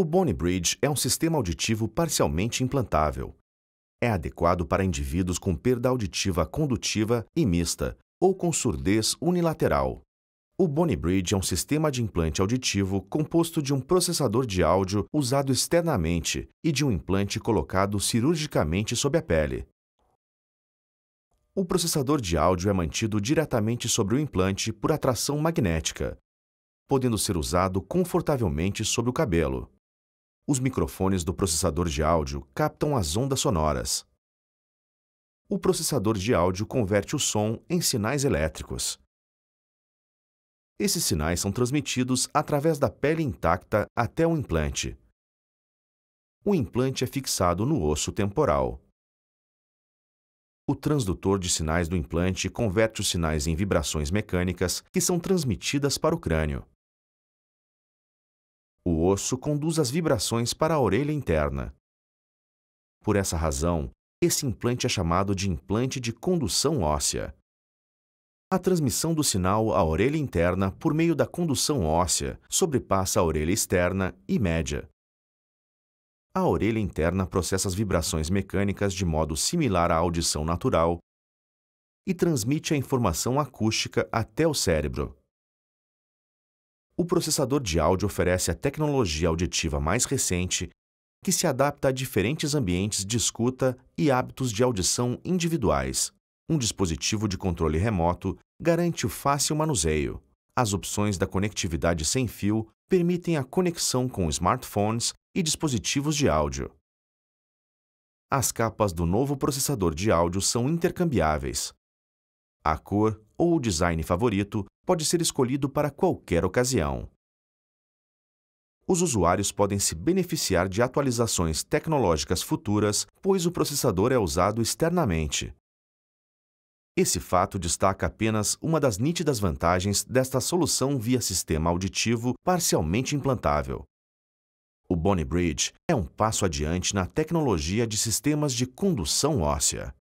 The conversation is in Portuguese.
O Bone Bridge é um sistema auditivo parcialmente implantável. É adequado para indivíduos com perda auditiva condutiva e mista ou com surdez unilateral. O Bone Bridge é um sistema de implante auditivo composto de um processador de áudio usado externamente e de um implante colocado cirurgicamente sob a pele. O processador de áudio é mantido diretamente sobre o implante por atração magnética, podendo ser usado confortavelmente sobre o cabelo os microfones do processador de áudio captam as ondas sonoras. O processador de áudio converte o som em sinais elétricos. Esses sinais são transmitidos através da pele intacta até o implante. O implante é fixado no osso temporal. O transdutor de sinais do implante converte os sinais em vibrações mecânicas que são transmitidas para o crânio. O osso conduz as vibrações para a orelha interna. Por essa razão, esse implante é chamado de implante de condução óssea. A transmissão do sinal à orelha interna por meio da condução óssea sobrepassa a orelha externa e média. A orelha interna processa as vibrações mecânicas de modo similar à audição natural e transmite a informação acústica até o cérebro o processador de áudio oferece a tecnologia auditiva mais recente, que se adapta a diferentes ambientes de escuta e hábitos de audição individuais. Um dispositivo de controle remoto garante o fácil manuseio. As opções da conectividade sem fio permitem a conexão com smartphones e dispositivos de áudio. As capas do novo processador de áudio são intercambiáveis. A cor ou o design favorito pode ser escolhido para qualquer ocasião. Os usuários podem se beneficiar de atualizações tecnológicas futuras, pois o processador é usado externamente. Esse fato destaca apenas uma das nítidas vantagens desta solução via sistema auditivo parcialmente implantável. O Bonnie Bridge é um passo adiante na tecnologia de sistemas de condução óssea.